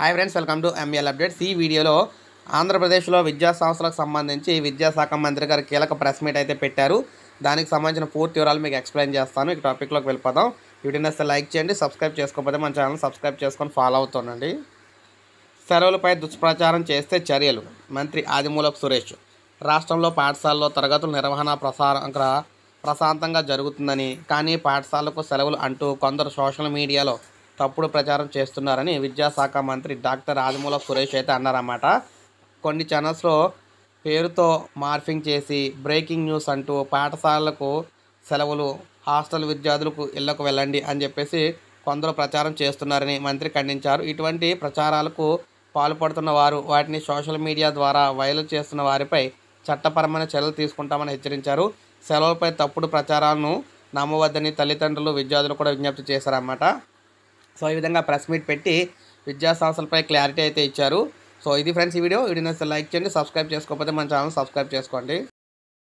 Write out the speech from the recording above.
hi friends welcome to ML updates ఈ వీడియోలో ఆంధ్రప్రదేశ్లో విద్యా సంస్థలకు సంబంధించి విద్యాశాఖ మంత్రి గారు కీలక ప్రెస్ మీట్ అయితే పెట్టారు దానికి సంబంధించిన పూర్తి వివరాలు మీకు ఎక్స్ప్లెయిన్ చేస్తాను ఈ టాపిక్లోకి వెళ్ళిపోదాం వీడియో నస్తే లైక్ చేయండి సబ్స్క్రైబ్ చేసుకోకపోతే మన ఛానల్ సబ్స్క్రైబ్ చేసుకొని ఫాలో అవుతుండండి సెలవులపై దుష్ప్రచారం చేస్తే చర్యలు మంత్రి ఆదిమూలపు సురేష్ రాష్ట్రంలో పాఠశాలలో తరగతుల నిర్వహణ ప్రసార ప్రశాంతంగా జరుగుతుందని కానీ పాఠశాలకు సెలవులు అంటూ కొందరు సోషల్ మీడియాలో తప్పుడు ప్రచారం చేస్తున్నారని విద్యాశాఖ మంత్రి డాక్టర్ ఆదిమూల సురేష్ అయితే అన్నారన్నమాట కొన్ని ఛానల్స్లో పేరుతో మార్ఫింగ్ చేసి బ్రేకింగ్ న్యూస్ అంటూ పాఠశాలలకు సెలవులు హాస్టల్ విద్యార్థులకు ఇళ్లకు వెళ్ళండి అని చెప్పేసి కొందరు ప్రచారం చేస్తున్నారని మంత్రి ఖండించారు ఇటువంటి ప్రచారాలకు పాల్పడుతున్న వారు వాటిని సోషల్ మీడియా ద్వారా వైరల్ చేస్తున్న వారిపై చట్టపరమైన చర్యలు తీసుకుంటామని హెచ్చరించారు సెలవులపై తప్పుడు ప్రచారాలను నమ్మవద్దని తల్లిదండ్రులు విద్యార్థులు కూడా విజ్ఞప్తి చేశారన్నమాట సో ఈ విధంగా ప్రెస్ మీట్ పెట్టి విద్యా సంస్థలపై క్లారిటీ అయితే ఇచ్చారు సో ఇది ఫ్రెండ్స్ ఈ వీడియో వీడియో నచ్చితే లైక్ చేయండి సబ్స్క్రైబ్ చేసుకోకపోతే మన ఛానల్ సబ్స్క్రైబ్ చేసుకోండి